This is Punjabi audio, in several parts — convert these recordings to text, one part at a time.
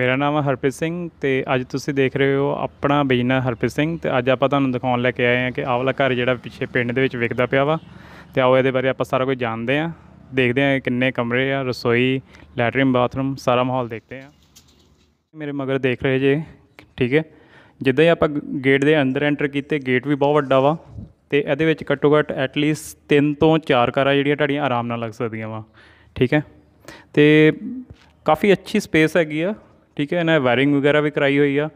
ਮੇਰਾ ਨਾਮ ਹਰਪ੍ਰੀਤ ਸਿੰਘ ਤੇ ਅੱਜ ਤੁਸੀਂ ਦੇਖ ਰਹੇ ਹੋ ਆਪਣਾ ਬਿਜ਼ਨਸ ਹਰਪ੍ਰੀਤ ਸਿੰਘ ਤੇ ਅੱਜ ਆਪਾਂ ਤੁਹਾਨੂੰ ਦਿਖਾਉਣ ਲੈ ਕੇ ਆਏ ਹਾਂ ਕਿ ਆਵਲਾ ਘਰ ਜਿਹੜਾ ਪਿੱਛੇ ਪਿੰਡ ਦੇ ਵਿੱਚ ਵਿਕਦਾ ਪਿਆ ਵਾ ਤੇ ਆਓ ਇਹਦੇ ਬਾਰੇ ਆਪਾਂ ਸਾਰਾ ਕੁਝ ਜਾਣਦੇ ਆਂ ਦੇਖਦੇ ਆ ਕਿੰਨੇ ਕਮਰੇ ਆ ਰਸੋਈ ਲੈਟਰਿਨ ਬਾਥਰੂਮ ਸਾਰਾ ਮਾਹੌਲ ਦੇਖਦੇ ਆਂ ਮੇਰੇ ਮਗਰ ਦੇਖ ਰਹੇ ਜੇ ਠੀਕ ਹੈ ਜਿੱਦਾਂ ਹੀ ਆਪਾਂ ਗੇਟ ਦੇ ਅੰਦਰ ਐਂਟਰ ਕੀਤੇ ਗੇਟ ਵੀ ਬਹੁਤ ਵੱਡਾ ਵਾ ਤੇ ਇਹਦੇ ਵਿੱਚ ਘੱਟੋ ਘੱਟ ਐਟ ਲੀਸਟ 3 ਤੋਂ 4 ਕਾਰਾਂ ਜਿਹੜੀਆਂ ਤੁਹਾਡੀਆਂ ਆਰਾਮ ਨਾਲ ਲੱਗ ਸਕਦੀਆਂ ਵਾ ਠੀਕ ਹੈ ਤੇ ਕਾਫੀ ਅੱਛੀ ਸਪੇਸ ਹੈਗੀ ਆ ਠੀਕ ਹੈ ਇਹਨਾਂ ਵਾਇਰਿੰਗ ਵਗੈਰਾ ਵੀ ਕਰਾਈ ਹੋਈ ਆ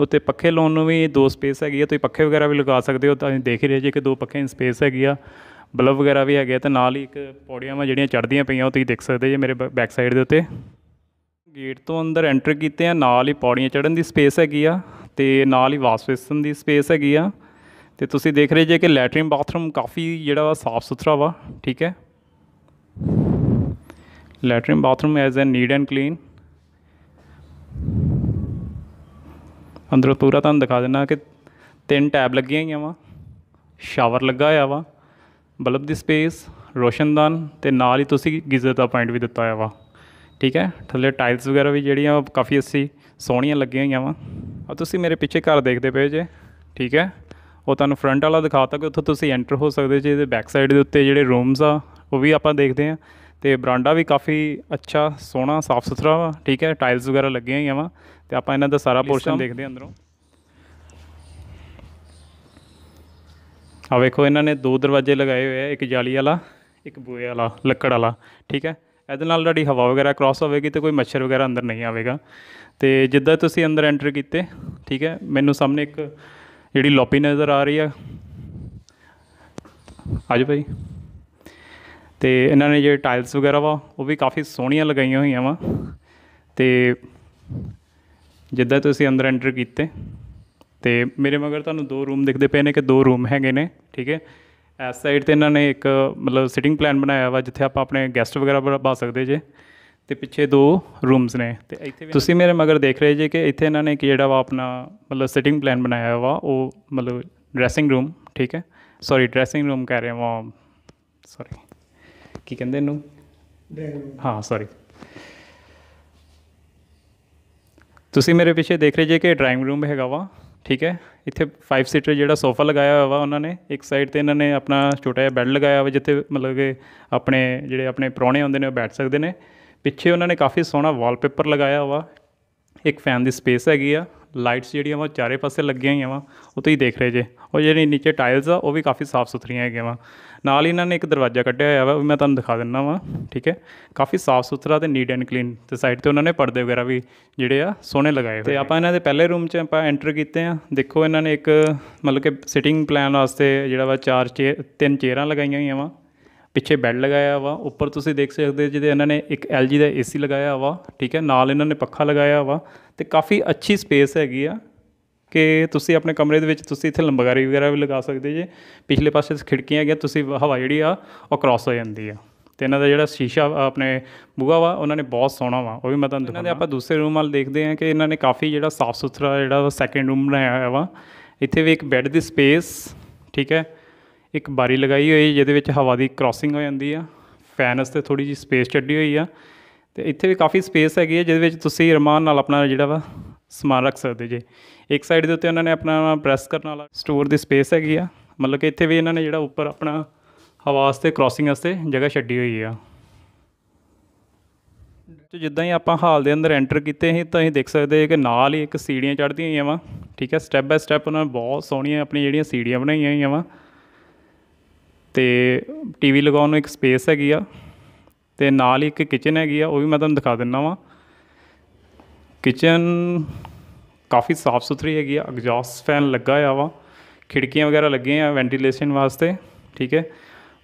ਉੱਤੇ ਪੱਖੇ ਲਾਉਣ ਨੂੰ ਵੀ ਦੋ ਸਪੇਸ ਹੈਗੀ ਆ ਤੁਸੀਂ ਪੱਖੇ ਵਗੈਰਾ ਵੀ ਲਗਾ ਸਕਦੇ ਹੋ ਤਾਂ ਦੇਖ ਰਹੇ ਜੇ ਕਿ ਦੋ ਪੱਖੇ ਸਪੇਸ ਹੈਗੀ ਆ ਬਲਬ ਵਗੈਰਾ ਵੀ ਹੈਗੇ ਤੇ ਨਾਲ ਹੀ ਇੱਕ ਪੌੜੀਆਂ ਵਾ ਜਿਹੜੀਆਂ ਚੜ੍ਹਦੀਆਂ ਪਈਆਂ ਉਹ ਤੁਸੀਂ ਦੇਖ ਸਕਦੇ ਜੇ ਮੇਰੇ ਬੈਕ ਸਾਈਡ ਦੇ ਉੱਤੇ ਗੇਟ ਤੋਂ ਅੰਦਰ ਐਂਟਰ ਕੀਤੇ ਆ ਨਾਲ ਹੀ ਪੌੜੀਆਂ ਚੜ੍ਹਨ ਦੀ ਸਪੇਸ ਹੈਗੀ ਆ ਤੇ ਨਾਲ ਹੀ ਵਾਸ਼ ਦੀ ਸਪੇਸ ਹੈਗੀ ਆ ਤੇ ਤੁਸੀਂ ਦੇਖ ਰਹੇ ਜੇ ਕਿ ਲੈਟਰਿਨ ਬਾਥਰੂਮ ਕਾਫੀ ਜਿਹੜਾ ਵਾ ਸਾਫ ਸੁਥਰਾ ਵਾ ਠੀਕ ਹੈ latrine bathroom as a neat and clean ਅੰਦਰੋਂ ਪੂਰਾ ਤੁਹਾਨੂੰ ਦਿਖਾ ਦਿੰਨਾ ਕਿ ਤਿੰਨ ਟੈਬ ਲੱਗੀਆਂ ਹੋਈਆਂ ਵਾ ਸ਼ਾਵਰ ਲੱਗਾ ਹੋਇਆ ਵਾ ਬਲਬ ਦੀ ਸਪੇਸ ਰੋਸ਼ਨਦਾਨ ਤੇ ਨਾਲ ਹੀ ਤੁਸੀਂ ਗੀਜ਼ਰ ਦਾ ਪੁਆਇੰਟ ਵੀ ਦਿੱਤਾ ਹੋਇਆ ਵਾ ਠੀਕ ਹੈ ਥੱਲੇ ਟਾਈਲਸ ਵਗੈਰਾ ਵੀ ਜਿਹੜੀਆਂ ਕਾਫੀ ਅੱਸੀ ਸੋਹਣੀਆਂ ਲੱਗੀਆਂ ਹੋਈਆਂ ਵਾ ਆ ਤੁਸੀਂ ਮੇਰੇ ਪਿੱਛੇ ਘਰ ਦੇਖਦੇ ਪਏ ਜੇ ਠੀਕ ਹੈ ਉਹ ਤੁਹਾਨੂੰ ਫਰੰਟ ਵਾਲਾ ਦਿਖਾਤਾ ਕਿ ਉੱਥੋਂ ਤੁਸੀਂ ਐਂਟਰ ਹੋ ਸਕਦੇ ਜੇ ਇਹਦੇ ਬੈਕ ਸਾਈਡ ਦੇ ਉੱਤੇ ਜਿਹੜੇ ਰੂਮਸ ਆ ਉਹ ਵੀ ਆਪਾਂ ਦੇਖਦੇ ਆਂ ਤੇ ਬਰਾਂਡਾ ਵੀ ਕਾਫੀ ਅੱਛਾ ਸੋਹਣਾ ਸਾਫ ਸੁਥਰਾ ਵਾ ਠੀਕ ਹੈ ਟਾਈਲਸ ਵਗੈਰਾ ਲੱਗੀਆਂ ਹੋਈਆਂ ਵਾ ਤੇ ਆਪਾਂ ਇਹਨਾਂ ਦਾ ਸਾਰਾ ਪੋਰਸ਼ਨ ਦੇਖਦੇ ਅੰਦਰੋਂ ਆ ਵੇਖੋ ਇਹਨਾਂ ਨੇ ਦੋ ਦਰਵਾਜ਼ੇ ਲਗਾਏ ਹੋਏ ਆ ਇੱਕ ਜਾਲੀ ਵਾਲਾ ਇੱਕ ਬੂਏ ਵਾਲਾ ਲੱਕੜ ਵਾਲਾ ਠੀਕ ਹੈ ਇਹਦੇ ਨਾਲ ਜਿਹੜੀ ਹਵਾ ਵਗੈਰਾ ਕ੍ਰਾਸ ਹੋਵੇਗੀ ਤੇ ਕੋਈ ਮੱਛਰ ਵਗੈਰਾ ਅੰਦਰ ਨਹੀਂ ਆਵੇਗਾ ਤੇ ਜਿੱਦਾਂ ਤੁਸੀਂ ਅੰਦਰ ਐਂਟਰ ਕੀਤੇ ਠੀਕ ਹੈ ਮੈਨੂੰ ਸਾਹਮਣੇ ਇੱਕ ਜਿਹੜੀ ਲੋਪੀ ਨਜ਼ਰ ਆ ਰਹੀ ਆ ਆਜੋ ਭਾਈ ਤੇ ਇਹਨਾਂ ਨੇ ਜਿਹੜੇ ਟਾਇਲਸ ਵਗੈਰਾ ਵਾ ਉਹ ਵੀ ਕਾਫੀ ਸੋਹਣੀਆਂ ਲਗਾਈਆਂ ਹੋਈਆਂ ਵਾ ਤੇ ਜਿੱਦਾਂ ਤੁਸੀਂ ਅੰਦਰ ਐਂਟਰ ਕੀਤੇ ਤੇ ਮੇਰੇ ਮਗਰ ਤੁਹਾਨੂੰ ਦੋ ਰੂਮ ਦਿਖਦੇ ਪਏ ਨੇ ਕਿ ਦੋ ਰੂਮ ਹੈਗੇ ਨੇ ਠੀਕ ਹੈ ਐਸ ਸਾਈਡ ਤੇ ਇਹਨਾਂ ਨੇ ਇੱਕ ਮਤਲਬ ਸਿਟਿੰਗ ਪਲਾਨ ਬਣਾਇਆ ਵਾ ਜਿੱਥੇ ਆਪਾਂ ਆਪਣੇ ਗੈਸਟ ਵਗੈਰਾ ਬਾ ਸਕਦੇ ਜੇ ਤੇ ਪਿੱਛੇ ਦੋ ਰੂਮਸ ਨੇ ਤੇ ਇੱਥੇ ਤੁਸੀਂ ਮੇਰੇ ਮਗਰ ਦੇਖ ਰਹੇ ਜੇ ਕਿ ਇੱਥੇ ਇਹਨਾਂ ਨੇ ਕਿ ਜਿਹੜਾ ਵਾ ਆਪਣਾ ਮਤਲਬ ਸਿਟਿੰਗ ਪਲਾਨ ਬਣਾਇਆ ਵਾ ਉਹ ਮਤਲਬ ਡਰੈਸਿੰਗ ਰੂਮ ਠੀਕ ਹੈ ਸੌਰੀ ਡਰੈਸਿੰਗ ਰੂਮ ਕਹਿ ਰਹੇ ਹਾਂ ਸੌਰੀ ਕੀ ਕਹਿੰਦੇ ਇਹਨੂੰ ਹਾਂ ਸੌਰੀ ਤੁਸੀਂ ਮੇਰੇ ਪਿੱਛੇ ਦੇਖ ਰਹੇ ਜੇ ਕਿ ਡਰਾਈਵਿੰਗ ਰੂਮ ਹੈਗਾ ਵਾ ਠੀਕ ਹੈ ਇੱਥੇ 5 ਸੀਟਰ ਜਿਹੜਾ ਸੋਫਾ ਲਗਾਇਆ ਹੋਇਆ ਵਾ ਉਹਨਾਂ ਨੇ ਇੱਕ ਸਾਈਡ ਤੇ ਇਹਨਾਂ ਨੇ ਆਪਣਾ ਛੋਟਾ ਜਿਹਾ ਬੈੱਡ ਲਗਾਇਆ ਹੋਇਆ ਜਿੱਥੇ ਮਤਲਬ ਕਿ ਆਪਣੇ ਜਿਹੜੇ ਆਪਣੇ ਪ੍ਰਾਹੁਣੇ ਹੁੰਦੇ ਨੇ ਉਹ ਬੈਠ ਸਕਦੇ ਨੇ ਪਿੱਛੇ ਉਹਨਾਂ ਨੇ ਕਾਫੀ ਸੋਹਣਾ ਵਾਲਪੇਪਰ ਲਗਾਇਆ ਹੋਇਆ ਇੱਕ ਫੈਨ ਦੀ ਸਪੇਸ ਹੈਗੀ ਆ ਲਾਈਟਸ ਜਿਹੜੀਆਂ ਵਾ ਚਾਰੇ ਪਾਸੇ ਲੱਗੀਆਂ ਹੋਈਆਂ ਵਾ ਉਹ ਤੁਸੀਂ ਦੇਖ ਰਹੇ ਜੇ ਉਹ ਜਿਹੜੀ ਨੀਚੇ ਟਾਈਲਸ ਆ ਉਹ ਵੀ ਕਾਫੀ ਸਾਫ ਸੁਥਰੀਆਂ ਹੈਗੀਆਂ ਵਾ ਨਾਲ ਇਹਨਾਂ ਨੇ ਇੱਕ ਦਰਵਾਜ਼ਾ ਕੱਢਿਆ ਹੋਇਆ ਵਾ ਉਹ ਮੈਂ ਤੁਹਾਨੂੰ ਦਿਖਾ ਦਿੰਨਾ ਵਾ ਠੀਕ ਹੈ ਕਾਫੀ ਸਾਫ ਸੁਥਰਾ ਤੇ ਨੀਟ ਐਂਡ ਕਲੀਨ ਤੇ ਸਾਈਡ ਤੇ ਉਹਨਾਂ ਨੇ ਪਰਦੇ ਵਗੈਰਾ ਵੀ ਜਿਹੜੇ ਆ ਸੋਹਣੇ ਲਗਾਏ ਹੋਏ ਤੇ ਆਪਾਂ ਇਹਨਾਂ ਦੇ ਪਹਿਲੇ ਰੂਮ 'ਚ ਆਪਾਂ ਐਂਟਰ ਕੀਤੇ ਆ ਦੇਖੋ ਇਹਨਾਂ ਨੇ ਇੱਕ ਮਤਲਬ ਕਿ ਸਿਟਿੰਗ ਪਲਾਨ ਵਾਸਤੇ ਜਿਹੜਾ ਵਾ ਚਾਰ ਚੇਅਰ ਤਿੰਨ ਚੇਅਰਾਂ ਲਗਾਈਆਂ ਹੋਈਆਂ ਵਾ ਪਿੱਛੇ ਬੈੱਡ ਲਗਾਇਆ ਵਾ ਉੱਪਰ ਤੁਸੀਂ ਦੇਖ ਸਕਦੇ ਜਿਹਦੇ ਇਹਨਾਂ ਨੇ ਇੱਕ LG ਦਾ AC ਲਗਾਇਆ ਵਾ ਠੀਕ ਹੈ ਨਾਲ ਇਹਨਾਂ ਨੇ ਪੱਖਾ ਲਗਾਇਆ ਵਾ ਤੇ ਕਾਫੀ ਅੱਛੀ ਸਪੇਸ ਹੈਗੀ ਆ ਕਿ ਤੁਸੀਂ ਆਪਣੇ ਕਮਰੇ ਦੇ ਵਿੱਚ ਤੁਸੀਂ ਇੱਥੇ ਲੰਬਗਾਰੀ ਵਗੈਰਾ ਵੀ ਲਗਾ ਸਕਦੇ ਜੇ ਪਿਛਲੇ ਪਾਸੇ ਖਿੜਕੀਆਂ ਹੈਗੀਆਂ ਤੁਸੀਂ ਹਵਾ ਜਿਹੜੀ ਆ ਉਹ ਕ੍ਰਾਸ ਹੋ ਜਾਂਦੀ ਆ ਤੇ ਇਹਨਾਂ ਦਾ ਜਿਹੜਾ ਸ਼ੀਸ਼ਾ ਆਪਣੇ ਬੁਗਾ ਵਾ ਉਹਨਾਂ ਨੇ ਬਹੁਤ ਸੋਹਣਾ ਵਾ ਉਹ ਵੀ ਮੈਂ ਤੁਹਾਨੂੰ ਇਹਨਾਂ ਦੇ ਆਪਾਂ ਦੂਸਰੇ ਰੂਮ ਵਾਲ ਦੇਖਦੇ ਆ ਕਿ ਇਹਨਾਂ ਨੇ ਕਾਫੀ ਜਿਹੜਾ ਸਾਫ਼ ਸੁਥਰਾ ਜਿਹੜਾ ਸੈਕੰਡ ਰੂਮ ਬਣਾਇਆ ਹੋਇਆ ਵਾ ਇੱਥੇ ਵੀ ਇੱਕ ਬੈੱਡ ਦੀ ਸਪੇਸ ਠੀਕ ਹੈ ਇੱਕ ਬਾਰੀ ਲਗਾਈ ਹੋਈ ਜਿਹਦੇ ਵਿੱਚ ਹਵਾ ਦੀ ਕ੍ਰਾਸਿੰਗ ਹੋ ਜਾਂਦੀ ਆ ਫੈਨਸ ਤੇ ਥੋੜੀ ਜੀ ਸਪੇਸ ਛੱਡੀ ਹੋਈ ਆ ਤੇ ਇੱਥੇ ਵੀ ਕਾਫੀ ਸਪੇਸ ਹੈਗੀ ਹੈ ਜਿਹਦੇ ਵਿੱਚ ਤੁਸੀਂ ਰਮਾਨ ਨਾਲ ਆਪਣਾ ਜਿਹੜਾ ਵਾ ਸਮਾਨ ਰੱਖ ਸਕਦੇ ਜੇ ਇੱਕ ਸਾਈਡ ਦੇ ਉੱਤੇ ਉਹਨਾਂ ਨੇ ਆਪਣਾ ਪ੍ਰੈਸ ਕਰਨ ਵਾਲਾ ਸਟੋਰ ਦੀ ਸਪੇਸ ਹੈਗੀ ਆ ਮਤਲਬ ਕਿ ਇੱਥੇ ਵੀ ਇਹਨਾਂ ਨੇ ਜਿਹੜਾ ਉੱਪਰ ਆਪਣਾ ਹਵਾ ਵਾਸਤੇ ਕ੍ਰਾਸਿੰਗ ਵਾਸਤੇ ਜਗ੍ਹਾ ਛੱਡੀ ਹੋਈ ਆ ਤੇ ਜਿੱਦਾਂ ਹੀ ਆਪਾਂ ਹਾਲ ਦੇ ਅੰਦਰ ਐਂਟਰ ਕੀਤੇ ਸੀ ਤਾਂ ਅਸੀਂ ਦੇਖ ਸਕਦੇ ਹਾਂ ਕਿ ਨਾਲ ਹੀ ਇੱਕ ਸੀੜੀਆਂ ਚੜ੍ਹਦੀਆਂ ਹੋਈਆਂ ਵਾ ਠੀਕ ਹੈ ਸਟੈਪ ਬਾਈ ਸਟੈਪ ਉਹਨਾਂ ਨੇ ਬਹੁਤ ਸੋਹਣੀਆਂ ਆਪਣੀ ਜਿਹੜੀਆਂ ਸੀੜੀਆਂ ਬਣਾਈਆਂ ਹੋਈਆਂ ਵਾ ਤੇ ਟੀਵੀ ਲਗਾਉਣ ਨੂੰ ਇੱਕ ਸਪੇਸ ਹੈਗੀ ਆ ਤੇ ਨਾਲ ਹੀ ਇੱਕ ਕਿਚਨ ਹੈਗੀ ਆ ਉਹ ਵੀ ਮੈਂ ਤੁਹਾਨੂੰ ਦਿਖਾ ਦਿੰਨਾ ਵਾਂ ਕਿਚਨ ਕਾਫੀ ਸਾਫ਼ ਸੁਥਰੀ ਹੈਗੀ ਆ ਐਗਜ਼ੌਸਟ ਫੈਨ ਲੱਗਾ ਆ ਵਾ ਖਿੜਕੀਆਂ ਵਗੈਰਾ ਲੱਗੀਆਂ ਆ ਵੈਂਟੀਲੇਸ਼ਨ ਵਾਸਤੇ ਠੀਕ ਹੈ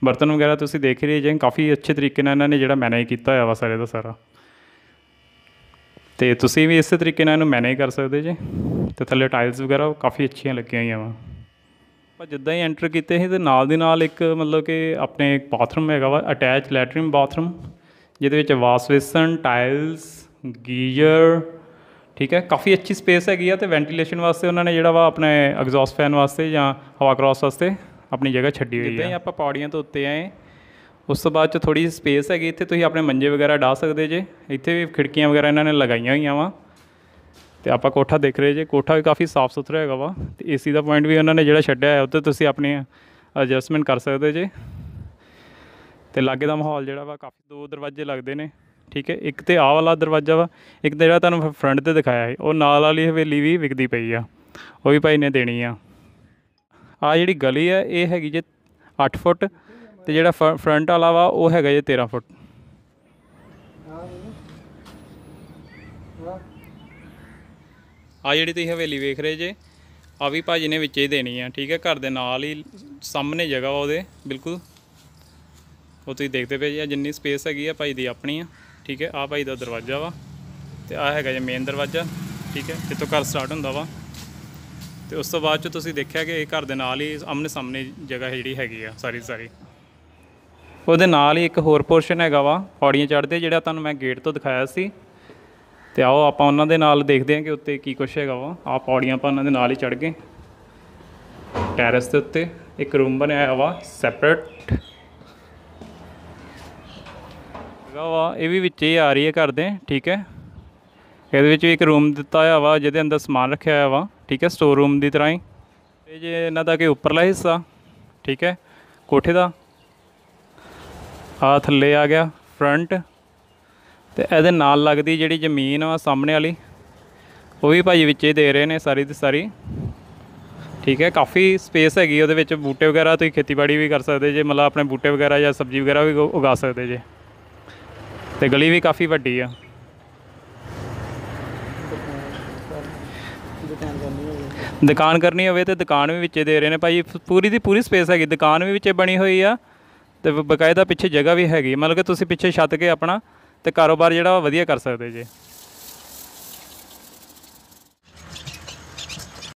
ਬਰਤਨ ਵਗੈਰਾ ਤੁਸੀਂ ਦੇਖ ਰਹੇ ਜੇ ਕਾਫੀ ਅੱਛੇ ਤਰੀਕੇ ਨਾਲ ਇਹਨਾਂ ਨੇ ਜਿਹੜਾ ਮੈਨੇਜ ਕੀਤਾ ਹੋਇਆ ਵਾ ਸਾਰੇ ਦਾ ਸਾਰਾ ਤੇ ਤੁਸੀਂ ਵੀ ਇਸੇ ਤਰੀਕੇ ਨਾਲ ਇਹਨੂੰ ਮੈਨੇਜ ਕਰ ਸਕਦੇ ਜੇ ਤੇ ਥੱਲੇ ਟਾਈਲਸ ਵਗੈਰਾ ਕਾਫੀ ਅੱਛੀਆਂ ਲੱਗੀਆਂ ਆ ਵਾ ਆਪਾਂ ਜਿੱਦਾਂ ਹੀ ਐਂਟਰ ਕੀਤੇ ਸੀ ਤੇ ਨਾਲ ਦੀ ਨਾਲ ਇੱਕ ਮਤਲਬ ਕਿ ਆਪਣੇ ਇੱਕ ਬਾਥਰੂਮ ਹੈਗਾ ਵਾ ਅਟੈਚ ਲੈਟਰਿਨ ਬਾਥਰੂਮ ਜਿਹਦੇ ਵਿੱਚ ਵਾਸ਼ ਬੇਸਨ ਟਾਈਲਸ ਗੀਜ਼ਰ ਠੀਕ ਹੈ ਕਾਫੀ ਅੱਛੀ ਸਪੇਸ ਹੈਗੀ ਆ ਤੇ ਵੈਂਟੀਲੇਸ਼ਨ ਵਾਸਤੇ ਉਹਨਾਂ ਨੇ ਜਿਹੜਾ ਵਾ ਆਪਣੇ ਐਗਜ਼ੌਸਟ ਫੈਨ ਵਾਸਤੇ ਜਾਂ ਹਵਾ ਕ੍ਰਾਸ ਵਾਸਤੇ ਆਪਣੀ ਜਗ੍ਹਾ ਛੱਡੀ ਹੋਈ ਹੈ ਜਿੱਦਾਂ ਹੀ ਆਪਾਂ ਪੌੜੀਆਂ ਤੋਂ ਉੱਤੇ ਆਏ ਉਸ ਤੋਂ ਬਾਅਦ ਚ ਥੋੜੀ ਸਪੇਸ ਹੈਗੀ ਇੱਥੇ ਤੁਸੀਂ ਆਪਣੇ ਮੰਜੇ ਵਗੈਰਾ ਢਾ ਸਕਦੇ ਜੇ ਇੱਥੇ ਵੀ ਖਿੜਕੀਆਂ ਵਗੈਰਾ ਇਹਨਾਂ ਨੇ ਲਗਾਈਆਂ ਹੋਈਆਂ ਵਾ ਤੇ ਆਪਾਂ ਕੋਠਾ ਦੇਖ ਰਹੇ ਜੇ ਕੋਠਾ ਵੀ ਕਾਫੀ ਸਾਫ਼ ਸੁਥਰਾ ਹੈਗਾ ਵਾ ਤੇ ਏਸੀ ਦਾ ਪੁਆਇੰਟ ਵੀ ਉਹਨਾਂ ਨੇ ਜਿਹੜਾ ਛੱਡਿਆ ਹੈ ਉੱਤੇ ਤੁਸੀਂ ਆਪਣੀ ਐਡਜਸਟਮੈਂਟ ਕਰ ਸਕਦੇ ਜੇ ਤੇ ਲਾਗੇ ਦਾ ਮਾਹੌਲ ਜਿਹੜਾ ਵਾ ਕਾਫੀ ਦੋ ਦਰਵਾਜ਼ੇ ਲੱਗਦੇ ਨੇ ਠੀਕ ਹੈ ਇੱਕ ਤੇ ਆਹ ਵਾਲਾ ਦਰਵਾਜ਼ਾ ਵਾ ਇੱਕ ਤੇ ਜਿਹੜਾ ਤੁਹਾਨੂੰ ਫਰੰਟ ਤੇ ਦਿਖਾਇਆ ਹੈ ਉਹ ਨਾਲ ਵਾਲੀ ਹਵੇਲੀ ਵੀ ਵਿਕਦੀ ਪਈ ਆ ਉਹ ਵੀ ਭਾਈ ਨੇ ਦੇਣੀ ਆ ਆ ਜਿਹੜੀ ਗਲੀ ਆ ਇਹ ਹੈਗੀ ਜੇ 8 ਫੁੱਟ ਤੇ ਜਿਹੜਾ ਫਰੰਟ ਵਾਲਾ ਵਾ ਉਹ ਹੈਗਾ ਜੇ 13 ਫੁੱਟ ਆ ਜਿਹੜੀ ਤੁਸੀਂ ਹਵੇਲੀ ਵੇਖ ਰਹੇ ਜੇ ਆ ਵੀ ਭਾਜੀ ਨੇ ਵਿੱਚੇ ਹੀ ਦੇਣੀ ਆ ਠੀਕ ਹੈ ਘਰ ਦੇ ਨਾਲ ਹੀ ਸਾਹਮਣੇ ਜਗ੍ਹਾ ਉਹਦੇ ਬਿਲਕੁਲ ਉਹ ਤੁਸੀਂ ਦੇਖਦੇ ਪਏ ਜੀ ਜਿੰਨੀ ਸਪੇਸ ਹੈਗੀ ਆ ਭਾਈ ਦੀ ਆਪਣੀ ਆ ਠੀਕ ਹੈ ਆ ਭਾਈ ਦਾ ਦਰਵਾਜ਼ਾ ਵਾ ਤੇ ਆ ਹੈਗਾ ਜੀ ਮੇਨ ਦਰਵਾਜ਼ਾ ਠੀਕ ਹੈ ਜਿੱਥੋਂ ਘਰ ਸਟਾਰਟ ਹੁੰਦਾ ਵਾ ਤੇ ਉਸ ਤੋਂ ਬਾਅਦ ਚ ਤੁਸੀਂ ਦੇਖਿਆ ਕਿ ਇਹ ਘਰ ਦੇ ਨਾਲ ਹੀ ਆਮਨੇ ਸਾਹਮਣੇ ਜਗ੍ਹਾ ਜਿਹੜੀ ਹੈਗੀ ਆ ਸਾਰੀ ਸਾਰੀ ਉਹਦੇ ਨਾਲ ਹੀ ਇੱਕ ਹੋਰ ਪੋਰਸ਼ਨ ਹੈਗਾ ਵਾ ਪੌੜੀਆਂ ਚੜ੍ਹਦੇ ਜਿਹੜਾ ਤੁਹਾਨੂੰ ਮੈਂ ਗੇਟ ਤੋਂ ਦਿਖਾਇਆ ਸੀ ਤੇ ਆਓ ਆਪਾਂ ਉਹਨਾਂ ਦੇ ਨਾਲ ਦੇਖਦੇ ਹਾਂ ਕਿ ਉੱਤੇ ਕੀ ਕੁਛ ਹੈਗਾ ਵਾ ਆ ਪੌੜੀਆਂ ਆਪਾਂ ਉਹਨਾਂ ਦੇ ਨਾਲ ਹੀ ਚੜ ਗਏ ਟੈਰੇਸ ਦੇ ਉੱਤੇ ਇੱਕ ਰੂਮ ਬਣਿਆ ਹੋਇਆ ਵਾ ਸੈਪਰੇਟ ਹੈਗਾ ਵਾ ਇਹ ਵੀ ਵਿੱਚੇ ਆ ਰਹੀ ਹੈ ਘਰ ਦੇ ਠੀਕ ਹੈ ਇਹਦੇ ਵਿੱਚ ਵੀ ਇੱਕ ਰੂਮ ਦਿੱਤਾ ਹੋਇਆ ਵਾ ਜਿਹਦੇ ਅੰਦਰ ਸਮਾਨ ਰੱਖਿਆ ਹੋਇਆ ਵਾ ਠੀਕ ਹੈ ਸਟੋਰ ਰੂਮ ਦੀ ਤਰ੍ਹਾਂ ਹੀ ਤੇ ਜੇ ਇਹਨਾਂ ਦਾ ਕਿ ਉੱਪਰਲਾ ਹਿੱਸਾ ਠੀਕ ਹੈ ਕੋਠੇ ਦਾ ਆ ਥੱਲੇ ਆ ਗਿਆ ਫਰੰਟ ਤੇ ਇਹਦੇ ਨਾਲ ਲੱਗਦੀ ਜਿਹੜੀ ਜ਼ਮੀਨ ਆ ਸਾਹਮਣੇ ਵਾਲੀ ਉਹ ਵੀ ਭਾਜੀ ਵਿੱਚੇ ਦੇ ਰਹੇ ਨੇ ਸਾਰੀ ਦੀ ਸਾਰੀ ਠੀਕ ਹੈ ਕਾਫੀ ਸਪੇਸ ਹੈਗੀ ਉਹਦੇ ਵਿੱਚ ਬੂਟੇ ਵਗੈਰਾ ਤੁਸੀਂ ਖੇਤੀਬਾੜੀ ਵੀ ਕਰ ਸਕਦੇ ਜੇ ਮਤਲਬ ਆਪਣੇ ਬੂਟੇ ਵਗੈਰਾ ਜਾਂ ਸਬਜ਼ੀ ਵਗੈਰਾ ਵੀ ਉਗਾ ਸਕਦੇ ਜੇ ਤੇ ਗਲੀ ਵੀ ਕਾਫੀ ਵੱਡੀ ਆ ਦੁਕਾਨ ਕਰਨੀ ਹੋਵੇ ਤੇ ਦੁਕਾਨ ਵੀ ਵਿੱਚੇ ਦੇ ਰਹੇ ਨੇ ਭਾਈ ਪੂਰੀ ਦੀ ਪੂਰੀ ਸਪੇਸ ਹੈਗੀ ਦੁਕਾਨ ਵੀ ਵਿੱਚੇ ਬਣੀ ਹੋਈ ਆ ਤੇ ਬਕਾਇਦਾ ਪਿੱਛੇ ਜਗ੍ਹਾ ਵੀ ਹੈਗੀ ਮਤਲਬ ਕਿ ਤੁਸੀਂ ਪਿੱਛੇ ਛੱਤ ਕੇ ਆਪਣਾ ਤੇ ਕਾਰੋਬਾਰ ਜਿਹੜਾ ਵਧੀਆ ਕਰ ਸਕਦੇ ਜੇ